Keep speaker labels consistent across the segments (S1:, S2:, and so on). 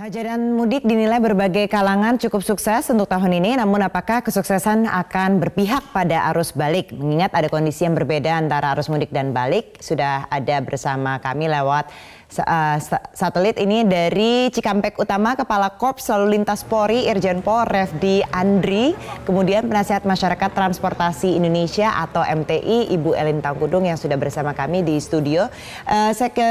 S1: Hajaran mudik dinilai berbagai kalangan cukup sukses untuk tahun ini, namun apakah kesuksesan akan berpihak pada arus balik? Mengingat ada kondisi yang berbeda antara arus mudik dan balik, sudah ada bersama kami lewat Ah, satelit ini dari Cikampek Utama Kepala Korps Lalu Lintas Polri Irjen Pol Refdi Andri, kemudian penasihat masyarakat transportasi Indonesia atau MTI Ibu Elin Tangkudung yang sudah bersama kami di studio. Uh, saya ke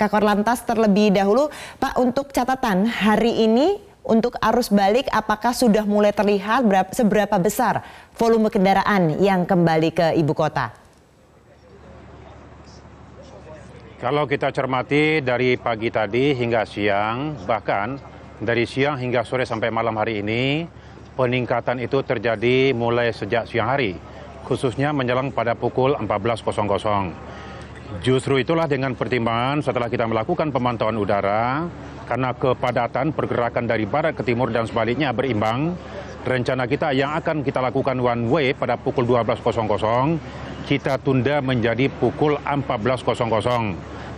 S1: Kakor Lantas terlebih dahulu, Pak untuk catatan hari ini untuk arus balik apakah sudah mulai terlihat berapa, seberapa besar volume kendaraan yang kembali ke ibu kota?
S2: Kalau kita cermati dari pagi tadi hingga siang, bahkan dari siang hingga sore sampai malam hari ini, peningkatan itu terjadi mulai sejak siang hari, khususnya menjelang pada pukul 14.00. Justru itulah dengan pertimbangan setelah kita melakukan pemantauan udara, karena kepadatan pergerakan dari barat ke timur dan sebaliknya berimbang, rencana kita yang akan kita lakukan one way pada pukul 12.00 kita tunda menjadi pukul 14.00.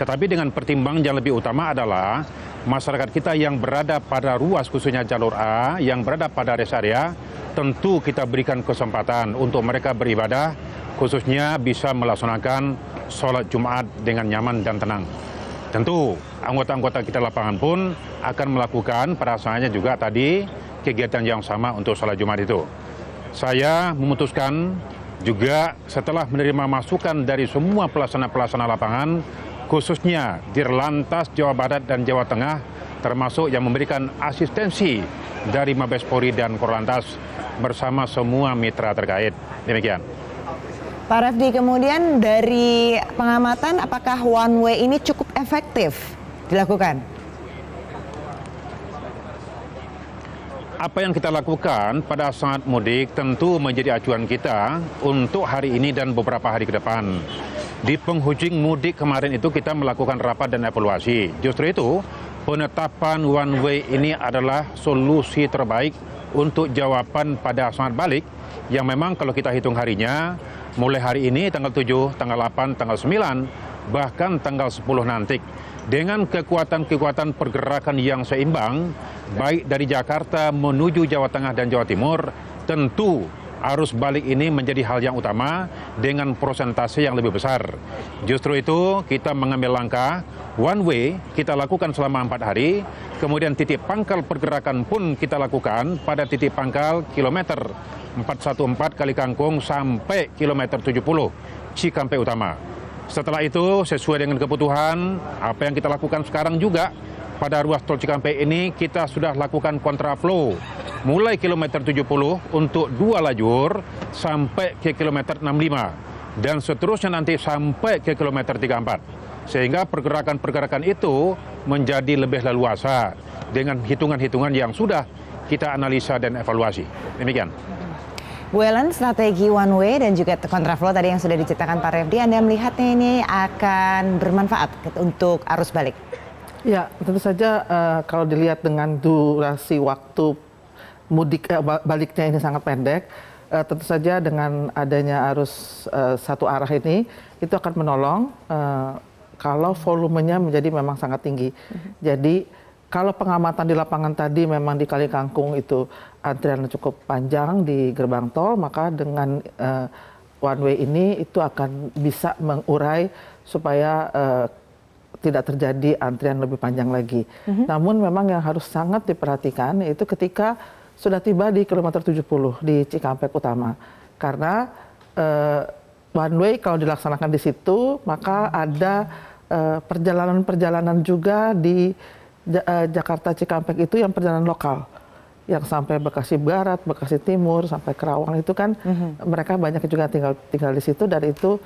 S2: Tetapi dengan pertimbangan yang lebih utama adalah masyarakat kita yang berada pada ruas khususnya jalur A, yang berada pada res area, tentu kita berikan kesempatan untuk mereka beribadah, khususnya bisa melaksanakan sholat Jumat dengan nyaman dan tenang. Tentu anggota-anggota kita lapangan pun akan melakukan perasaannya juga tadi kegiatan yang sama untuk sholat Jumat itu. Saya memutuskan juga setelah menerima masukan dari semua pelaksana-pelaksana lapangan, khususnya di Lantas Jawa Barat dan Jawa Tengah, termasuk yang memberikan asistensi dari Mabes Polri dan Korlantas bersama semua mitra terkait. Demikian.
S1: Pak Refdi, kemudian dari pengamatan apakah one way ini cukup efektif dilakukan?
S2: apa yang kita lakukan pada saat mudik tentu menjadi acuan kita untuk hari ini dan beberapa hari ke depan. Di penghujung mudik kemarin itu kita melakukan rapat dan evaluasi. Justru itu, penetapan one way ini adalah solusi terbaik untuk jawaban pada saat balik yang memang kalau kita hitung harinya, mulai hari ini tanggal 7, tanggal 8, tanggal 9, bahkan tanggal 10 nanti dengan kekuatan-kekuatan pergerakan yang seimbang, baik dari Jakarta menuju Jawa Tengah dan Jawa Timur, tentu arus balik ini menjadi hal yang utama dengan prosentase yang lebih besar. Justru itu kita mengambil langkah one way kita lakukan selama empat hari, kemudian titik pangkal pergerakan pun kita lakukan pada titik pangkal kilometer 414 kali kangkung sampai kilometer 70 Cikampek Utama. Setelah itu, sesuai dengan kebutuhan, apa yang kita lakukan sekarang juga pada ruas tol Cikampek ini kita sudah lakukan kontraflow mulai kilometer 70 untuk dua lajur sampai ke kilometer 65 dan seterusnya nanti sampai ke kilometer 34 sehingga pergerakan-pergerakan itu menjadi lebih leluasa dengan hitungan-hitungan yang sudah kita analisa dan evaluasi. Demikian.
S1: Wellen strategi one way dan juga kontraflow tadi yang sudah diceritakan Pak Refdi, Anda melihatnya ini akan bermanfaat untuk arus balik? Ya, tentu saja uh, kalau dilihat
S3: dengan durasi waktu mudik eh, baliknya ini sangat pendek, uh, tentu saja dengan adanya arus uh, satu arah ini, itu akan menolong uh, kalau volumenya menjadi memang sangat tinggi. Mhm. Jadi kalau pengamatan di lapangan tadi memang di Kali Kangkung itu antrian cukup panjang di gerbang tol, maka dengan uh, one way ini itu akan bisa mengurai supaya uh, tidak terjadi antrian lebih panjang lagi. Mm -hmm. Namun memang yang harus sangat diperhatikan itu ketika sudah tiba di kilometer 70 di Cikampek Utama. Karena uh, one way kalau dilaksanakan di situ, maka ada perjalanan-perjalanan uh, juga di ja, eh, Jakarta Cikampek itu yang perjalanan lokal yang sampai Bekasi Barat, Bekasi Timur, sampai Kerawang itu kan mm-hmm. mereka banyak juga tinggal tinggal di situ dan itu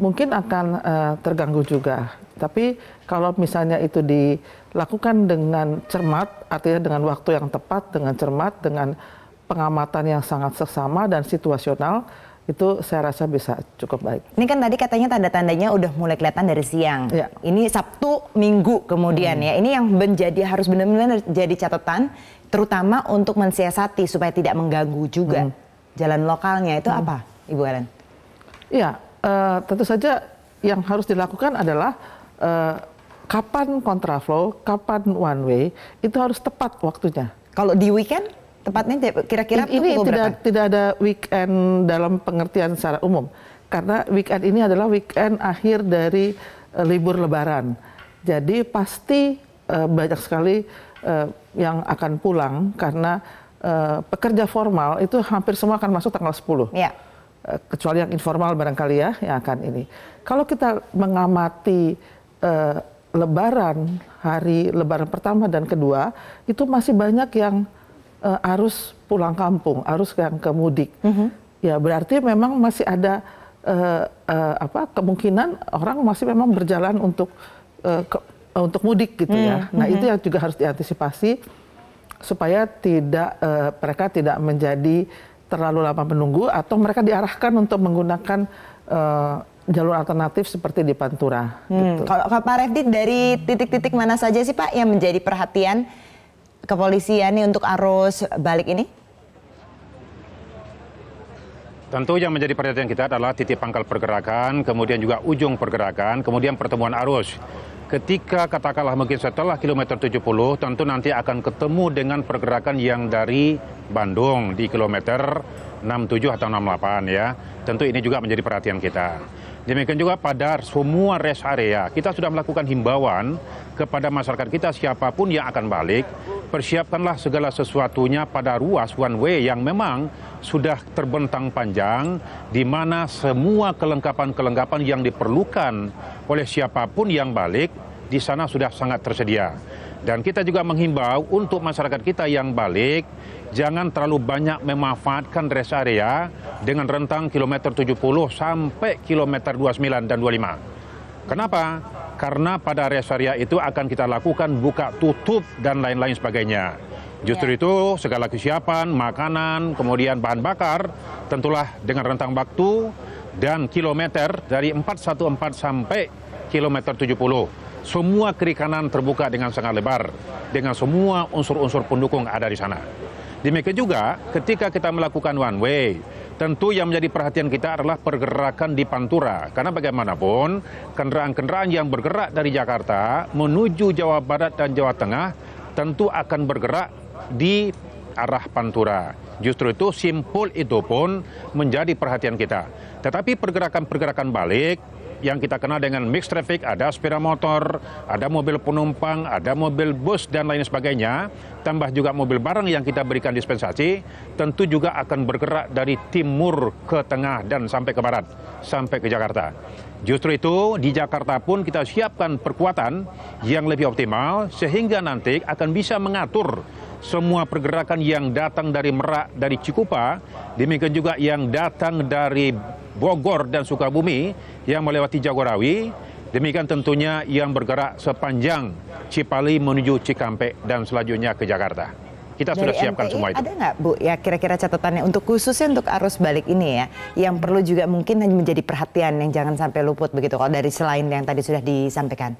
S3: mungkin akan uh, terganggu juga. Tapi kalau misalnya itu dilakukan dengan cermat, artinya dengan waktu yang tepat, dengan cermat, dengan pengamatan yang sangat seksama dan
S1: situasional, itu saya rasa bisa cukup baik. Ini kan tadi katanya tanda-tandanya udah mulai kelihatan dari siang. Ya. Ini Sabtu, Minggu kemudian hmm. ya. Ini yang menjadi harus benar-benar jadi catatan terutama untuk mensiasati supaya tidak mengganggu juga hmm. jalan lokalnya itu hmm. apa, Ibu Ellen? Iya, uh, tentu saja yang harus
S3: dilakukan adalah uh, kapan kontraflow, kapan one way itu
S1: harus tepat waktunya. Kalau di weekend Tepatnya kira-kira ini, ini tidak
S3: tidak ada weekend dalam pengertian secara umum karena weekend ini adalah weekend akhir dari uh, libur Lebaran. Jadi pasti uh, banyak sekali uh, yang akan pulang karena uh, pekerja formal itu hampir semua akan masuk tanggal 10. ya. Uh, kecuali yang informal barangkali ya yang akan ini. Kalau kita mengamati uh, Lebaran hari Lebaran pertama dan kedua itu masih banyak yang uh, arus pulang kampung, arus yang ke mudik. Mm -hmm. Ya berarti memang masih ada uh, uh, apa kemungkinan orang masih memang berjalan untuk uh, ke, uh, untuk mudik gitu mm -hmm. ya. Nah, mm -hmm. itu yang juga harus diantisipasi supaya tidak uh, mereka tidak menjadi terlalu lama menunggu atau mereka diarahkan untuk menggunakan uh, jalur alternatif seperti di Pantura.
S1: Hmm. Gitu. Kalau Pak Refdit dari titik-titik mana saja sih Pak yang menjadi perhatian kepolisian nih untuk arus balik ini?
S2: Tentu yang menjadi perhatian kita adalah titik pangkal pergerakan, kemudian juga ujung pergerakan, kemudian pertemuan arus. Ketika katakanlah mungkin setelah kilometer 70, tentu nanti akan ketemu dengan pergerakan yang dari Bandung di kilometer 67 atau 68 ya. Tentu ini juga menjadi perhatian kita. Demikian juga pada semua rest area, kita sudah melakukan himbauan kepada masyarakat kita siapapun yang akan balik, persiapkanlah segala sesuatunya pada ruas one way yang memang sudah terbentang panjang, di mana semua kelengkapan-kelengkapan yang diperlukan oleh siapapun yang balik di sana sudah sangat tersedia. Dan kita juga menghimbau untuk masyarakat kita yang balik, jangan terlalu banyak memanfaatkan rest area dengan rentang kilometer 70 sampai kilometer 29 dan 25. Kenapa? Karena pada area syariah itu akan kita lakukan buka tutup dan lain-lain sebagainya. Justru ya. itu segala kesiapan, makanan, kemudian bahan bakar tentulah dengan rentang waktu dan kilometer dari 414 sampai kilometer 70. Semua kiri kanan terbuka dengan sangat lebar dengan semua unsur-unsur pendukung ada di sana. Demikian juga ketika kita melakukan one way, Tentu yang menjadi perhatian kita adalah pergerakan di Pantura. Karena bagaimanapun, kendaraan-kendaraan yang bergerak dari Jakarta menuju Jawa Barat dan Jawa Tengah tentu akan bergerak di arah Pantura. Justru itu simpul itu pun menjadi perhatian kita. Tetapi pergerakan-pergerakan balik yang kita kenal dengan mixed traffic, ada sepeda motor, ada mobil penumpang, ada mobil bus dan lain sebagainya, tambah juga mobil barang yang kita berikan dispensasi, tentu juga akan bergerak dari timur ke tengah dan sampai ke barat, sampai ke Jakarta. Justru itu di Jakarta pun kita siapkan perkuatan yang lebih optimal sehingga nanti akan bisa mengatur semua pergerakan yang datang dari Merak, dari Cikupa, demikian juga yang datang dari Bogor dan Sukabumi yang melewati Jagorawi, demikian tentunya yang bergerak sepanjang Cipali menuju Cikampek dan selanjutnya ke Jakarta. Kita Dari sudah siapkan MTI, semua itu. Ada
S1: nggak Bu ya kira-kira catatannya untuk khususnya untuk arus balik ini ya, yang perlu juga mungkin menjadi perhatian yang jangan sampai luput begitu kalau dari selain yang tadi sudah disampaikan.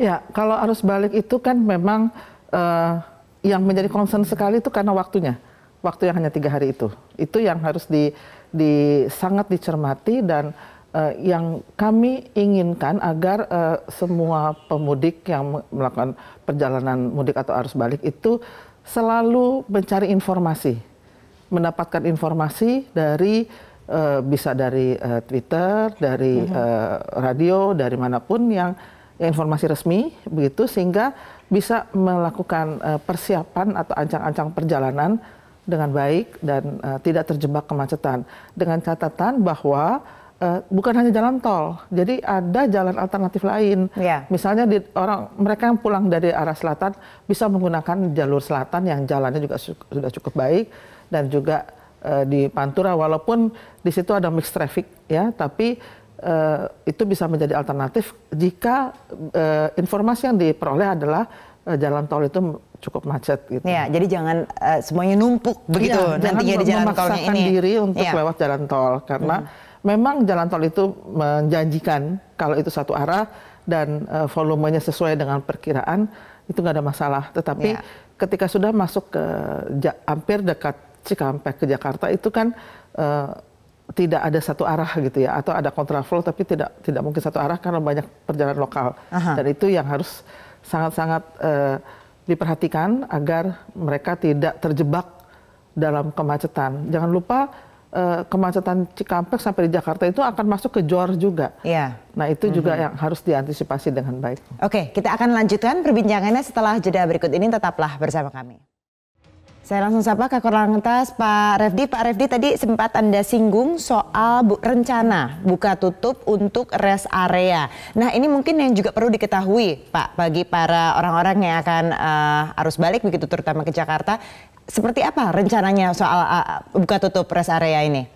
S3: Ya, kalau arus balik itu kan memang uh, yang menjadi concern sekali itu karena waktunya, waktu yang hanya tiga hari itu, itu yang harus di di, sangat dicermati dan uh, yang kami inginkan agar uh, semua pemudik yang melakukan perjalanan mudik atau arus balik itu selalu mencari informasi, mendapatkan informasi dari uh, bisa dari uh, Twitter, dari uh, radio, dari manapun yang informasi resmi begitu sehingga bisa melakukan uh, persiapan atau ancang-ancang perjalanan dengan baik dan uh, tidak terjebak kemacetan. Dengan catatan bahwa uh, bukan hanya jalan tol, jadi ada jalan alternatif lain. Yeah. Misalnya di orang mereka yang pulang dari arah selatan bisa menggunakan jalur selatan yang jalannya juga su sudah cukup baik dan juga uh, di Pantura walaupun di situ ada mixed traffic ya, tapi uh, itu bisa menjadi alternatif jika uh, informasi yang diperoleh adalah Eh, jalan tol itu cukup macet gitu. Ya, jadi jangan uh, semuanya numpuk begitu ya, nantinya di jalan tolnya ini. Ya. diri untuk ya. lewat jalan tol karena hmm. memang jalan tol itu menjanjikan kalau itu satu arah dan uh, volumenya sesuai dengan perkiraan itu nggak ada masalah. Tetapi ya. ketika sudah masuk ke ja, hampir dekat Cikampek ke Jakarta itu kan uh, tidak ada satu arah gitu ya atau ada kontraflow tapi tidak tidak mungkin satu arah karena banyak perjalanan lokal Aha. dan itu yang harus sangat-sangat eh, diperhatikan agar mereka tidak terjebak dalam kemacetan. Jangan lupa eh, kemacetan Cikampek sampai di Jakarta itu akan masuk ke Jor juga. Ya. Nah itu mm -hmm. juga mm-hmm. yang harus diantisipasi dengan baik.
S1: Oke, kita akan lanjutkan perbincangannya setelah jeda berikut ini. Tetaplah bersama kami. Saya langsung sapa ke Korlantas Pak Refdi. Pak Refdi tadi sempat Anda singgung soal bu, rencana buka tutup untuk rest area. Nah ini mungkin yang juga perlu diketahui Pak bagi para orang-orang yang akan uh, arus balik begitu terutama ke Jakarta. Seperti apa rencananya soal uh, buka tutup rest area ini?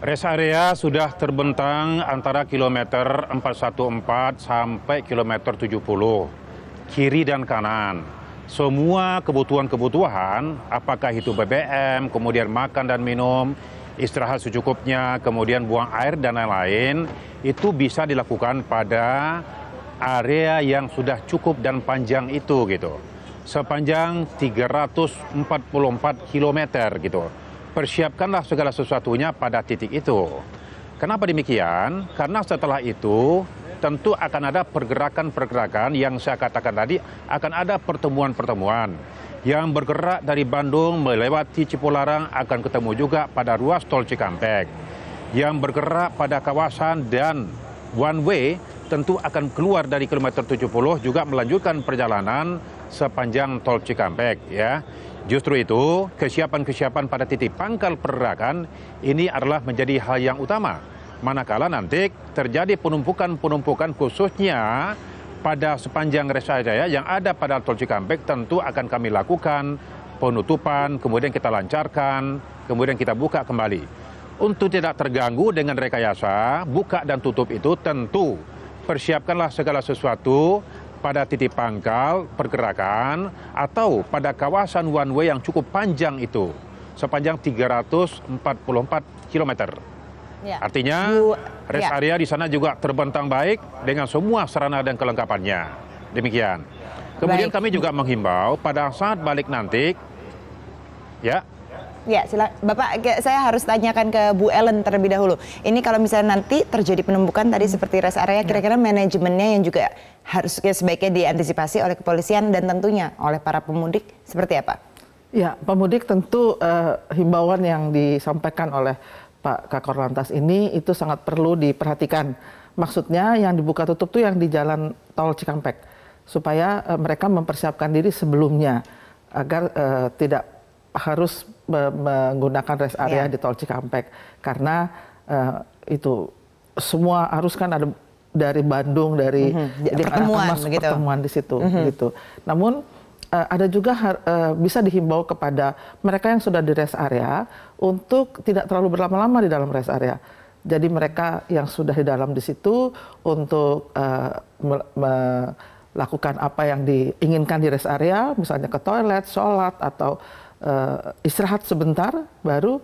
S2: Rest area sudah terbentang antara kilometer 414 sampai kilometer 70 kiri dan kanan. Semua kebutuhan-kebutuhan, apakah itu BBM, kemudian makan dan minum, istirahat secukupnya, kemudian buang air dan lain-lain, itu bisa dilakukan pada area yang sudah cukup dan panjang itu gitu. Sepanjang 344 km gitu. Persiapkanlah segala sesuatunya pada titik itu. Kenapa demikian? Karena setelah itu tentu akan ada pergerakan-pergerakan yang saya katakan tadi akan ada pertemuan-pertemuan yang bergerak dari Bandung melewati Cipularang akan ketemu juga pada ruas tol Cikampek yang bergerak pada kawasan dan one way tentu akan keluar dari kilometer 70 juga melanjutkan perjalanan sepanjang tol Cikampek ya. Justru itu, kesiapan-kesiapan pada titik pangkal pergerakan ini adalah menjadi hal yang utama manakala nanti terjadi penumpukan-penumpukan khususnya pada sepanjang res area yang ada pada Tol Cikampek tentu akan kami lakukan penutupan, kemudian kita lancarkan, kemudian kita buka kembali. Untuk tidak terganggu dengan rekayasa, buka dan tutup itu tentu persiapkanlah segala sesuatu pada titik pangkal pergerakan atau pada kawasan one way yang cukup panjang itu sepanjang 344 kilometer. Ya. Artinya Bu, rest ya. area di sana juga terbentang baik dengan semua sarana dan kelengkapannya. Demikian. Kemudian baik. kami juga menghimbau pada saat balik nanti, ya,
S1: Ya, sila Bapak saya harus tanyakan ke Bu Ellen terlebih dahulu. Ini kalau misalnya nanti terjadi penumpukan tadi seperti rest area ya. kira-kira manajemennya yang juga harus ya, sebaiknya diantisipasi oleh kepolisian dan tentunya oleh para pemudik seperti apa?
S3: Ya, pemudik tentu uh, himbauan yang disampaikan oleh Pak Kakor Lantas ini itu sangat perlu diperhatikan. Maksudnya yang dibuka tutup tuh yang di jalan tol Cikampek supaya uh, mereka mempersiapkan diri sebelumnya agar uh, tidak harus menggunakan rest area yeah. di tol Cikampek karena uh, itu semua harus kan ada dari Bandung dari mm -hmm. pertemuan masuk gitu. di situ mm -hmm. gitu. Namun Eh, ada juga uh, bisa dihimbau kepada mereka yang sudah di rest area untuk tidak terlalu berlama-lama di dalam rest area. Jadi mereka yang sudah di dalam di situ untuk uh, eh, melakukan apa yang diinginkan di rest area, misalnya ke toilet, sholat atau uh, istirahat sebentar, baru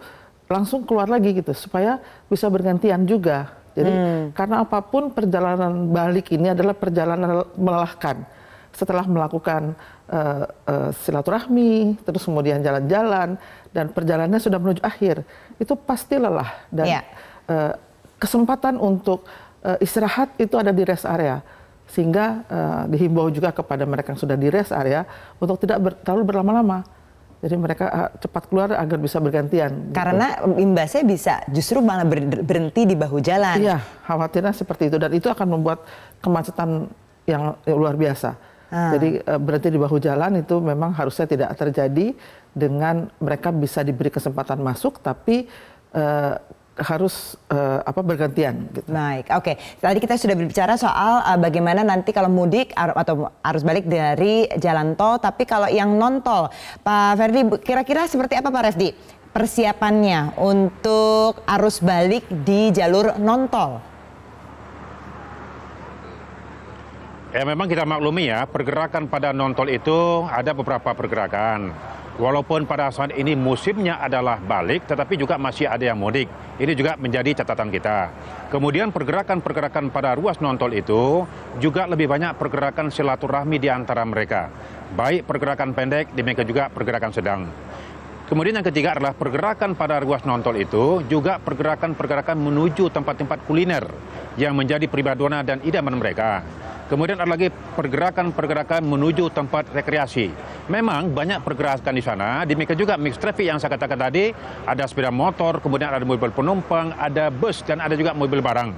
S3: langsung keluar lagi gitu supaya bisa bergantian juga. Jadi hmm. karena apapun perjalanan balik ini adalah perjalanan melelahkan setelah melakukan uh, uh, silaturahmi, terus kemudian jalan-jalan dan perjalanannya sudah menuju akhir, itu pasti lelah dan yeah. Ya. uh, kesempatan untuk uh, istirahat itu ada di rest area. Sehingga uh, dihimbau juga kepada mereka yang sudah di rest area untuk tidak ber, terlalu berlama-lama. Jadi mereka cepat keluar agar bisa bergantian. Gitu. Karena gitu. imbasnya bisa justru malah ber, berhenti di bahu jalan. Iya, khawatirnya seperti itu dan itu akan membuat kemacetan yang luar biasa Hmm. Jadi eh, berarti di bahu jalan itu memang harusnya tidak terjadi dengan mereka bisa
S1: diberi kesempatan masuk tapi uh, harus uh, apa bergantian. Gitu. Naik, oke. Okay. Tadi kita sudah berbicara soal uh, bagaimana nanti kalau mudik ar atau arus balik dari jalan tol, tapi kalau yang non tol, Pak Ferdi, kira-kira seperti apa Pak Refdi persiapannya untuk arus balik di jalur non tol?
S2: Ya memang kita maklumi ya, pergerakan pada non-tol itu ada beberapa pergerakan. Walaupun pada saat ini musimnya adalah balik, tetapi juga masih ada yang mudik. Ini juga menjadi catatan kita. Kemudian pergerakan-pergerakan pada ruas non-tol itu juga lebih banyak pergerakan silaturahmi di antara mereka. Baik pergerakan pendek, demikian juga pergerakan sedang. Kemudian yang ketiga adalah pergerakan pada ruas non-tol itu juga pergerakan-pergerakan menuju tempat-tempat kuliner yang menjadi pribadona dan idaman mereka. Kemudian ada lagi pergerakan-pergerakan menuju tempat rekreasi. Memang banyak pergerakan di sana, demikian juga mix traffic yang saya katakan tadi, ada sepeda motor, kemudian ada mobil penumpang, ada bus, dan ada juga mobil barang.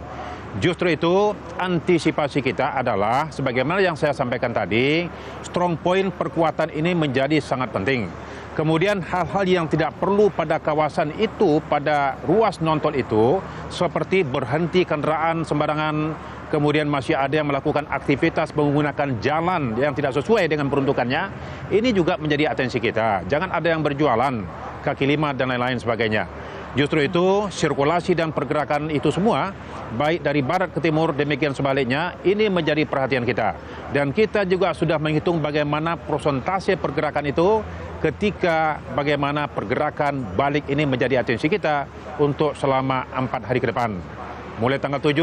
S2: Justru itu antisipasi kita adalah sebagaimana yang saya sampaikan tadi, strong point perkuatan ini menjadi sangat penting. Kemudian hal-hal yang tidak perlu pada kawasan itu, pada ruas nonton itu, seperti berhenti kendaraan sembarangan, kemudian masih ada yang melakukan aktivitas menggunakan jalan yang tidak sesuai dengan peruntukannya, ini juga menjadi atensi kita. Jangan ada yang berjualan, kaki lima, dan lain-lain sebagainya. Justru itu, sirkulasi dan pergerakan itu semua, baik dari barat ke timur, demikian sebaliknya, ini menjadi perhatian kita. Dan kita juga sudah menghitung bagaimana prosentase pergerakan itu ketika bagaimana pergerakan balik ini menjadi atensi kita untuk selama empat hari ke depan. Mulai tanggal 7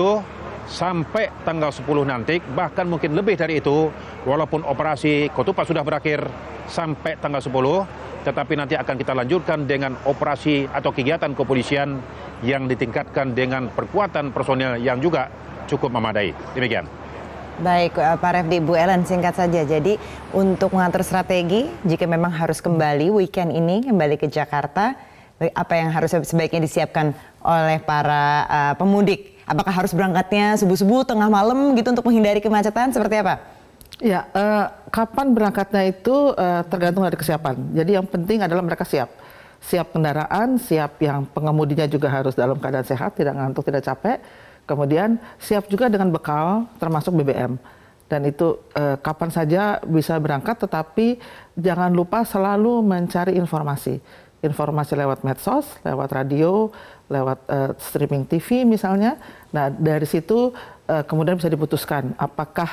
S2: sampai tanggal 10 nanti, bahkan mungkin lebih dari itu, walaupun operasi Kotupa sudah berakhir sampai tanggal 10, tetapi nanti akan kita lanjutkan dengan operasi atau kegiatan kepolisian yang ditingkatkan dengan perkuatan personil yang juga cukup memadai. Demikian.
S1: Baik eh, Pak Refdi, Bu Ellen singkat saja. Jadi untuk mengatur strategi, jika memang harus kembali weekend ini kembali ke Jakarta, eh, apa yang harus sebaiknya disiapkan oleh para uh, pemudik? Apakah harus berangkatnya subuh-subuh, tengah malam gitu untuk menghindari kemacetan? Seperti apa?
S3: Ya, uh, kapan berangkatnya itu uh, tergantung dari kesiapan. Jadi yang penting adalah mereka siap. Siap kendaraan, siap yang pengemudinya juga harus dalam keadaan sehat, tidak ngantuk, tidak capek Kemudian siap juga dengan bekal termasuk BBM. Dan itu eh, kapan saja bisa berangkat tetapi jangan lupa selalu mencari informasi. Informasi lewat medsos, lewat radio, lewat eh, streaming TV misalnya. Nah, dari situ eh, kemudian bisa diputuskan apakah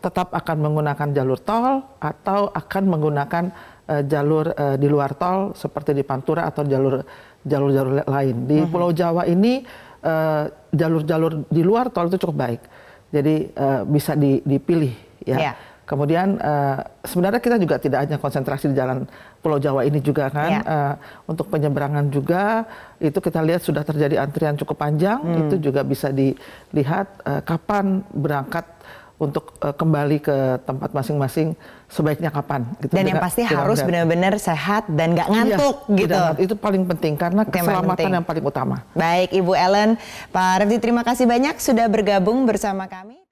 S3: tetap akan menggunakan jalur tol atau akan menggunakan eh, jalur eh, di luar tol seperti di Pantura atau jalur jalur lain. Di mhm. Pulau Jawa ini Eh, jalur-jalur uh, di luar tol itu cukup baik. Jadi uh, bisa di, dipilih ya. Yeah. Kemudian uh, sebenarnya kita juga tidak hanya konsentrasi di jalan Pulau Jawa ini juga kan yeah. Iya. uh, untuk penyeberangan juga itu kita lihat sudah terjadi antrian cukup panjang hmm. itu juga bisa dilihat uh, kapan berangkat untuk uh, kembali ke tempat masing-masing sebaiknya kapan. Gitu. Dan yang pasti harus
S1: benar-benar sehat dan nggak iya, ngantuk iya, gitu. Benar, itu paling penting karena itu keselamatan penting. yang paling utama. Baik Ibu Ellen, Pak Refdi terima kasih banyak sudah bergabung bersama kami.